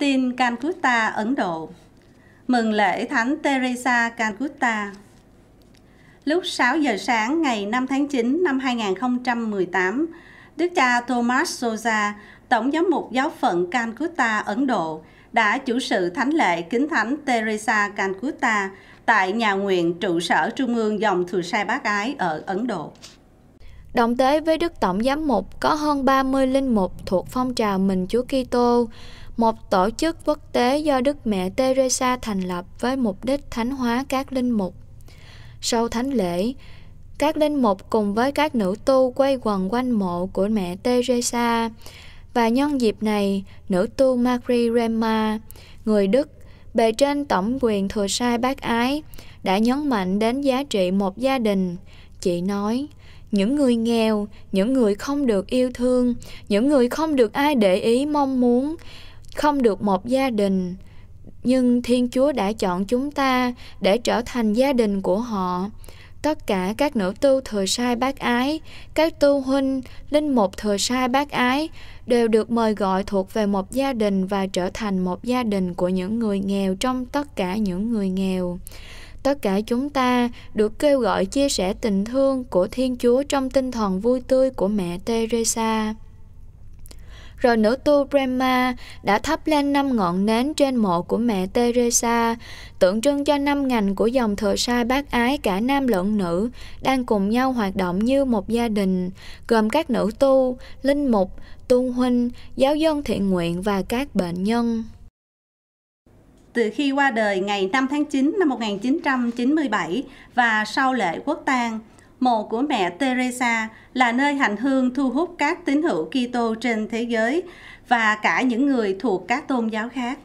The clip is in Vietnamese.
tin Calcutta, Ấn Độ. Mừng lễ Thánh Teresa Calcutta. Lúc 6 giờ sáng ngày 5 tháng 9 năm 2018, Đức cha Thomas Sosa, Tổng giám mục giáo phận Calcutta, Ấn Độ, đã chủ sự thánh lễ kính thánh Teresa Calcutta tại nhà nguyện trụ sở trung ương dòng Thừa Sai Bác Ái ở Ấn Độ. Đồng tế với Đức Tổng Giám mục có hơn 30 linh mục thuộc phong trào Mình Chúa Kitô, một tổ chức quốc tế do Đức Mẹ Teresa thành lập với mục đích thánh hóa các linh mục. Sau thánh lễ, các linh mục cùng với các nữ tu quay quần quanh mộ của mẹ Teresa và nhân dịp này, nữ tu Marie Rema, người Đức, bề trên tổng quyền thừa sai bác ái, đã nhấn mạnh đến giá trị một gia đình. Chị nói, những người nghèo, những người không được yêu thương, những người không được ai để ý mong muốn, không được một gia đình nhưng thiên chúa đã chọn chúng ta để trở thành gia đình của họ tất cả các nữ tu thừa sai bác ái các tu huynh linh mục thừa sai bác ái đều được mời gọi thuộc về một gia đình và trở thành một gia đình của những người nghèo trong tất cả những người nghèo tất cả chúng ta được kêu gọi chia sẻ tình thương của thiên chúa trong tinh thần vui tươi của mẹ teresa rồi nữ tu Brahma đã thắp lên năm ngọn nến trên mộ của mẹ Teresa, tượng trưng cho năm ngành của dòng thừa sai bác ái cả nam lẫn nữ đang cùng nhau hoạt động như một gia đình, gồm các nữ tu, linh mục, tu huynh, giáo dân thiện nguyện và các bệnh nhân. Từ khi qua đời ngày 5 tháng 9 năm 1997 và sau lễ quốc tang, mộ của mẹ Teresa là nơi hành hương thu hút các tín hữu Kitô trên thế giới và cả những người thuộc các tôn giáo khác.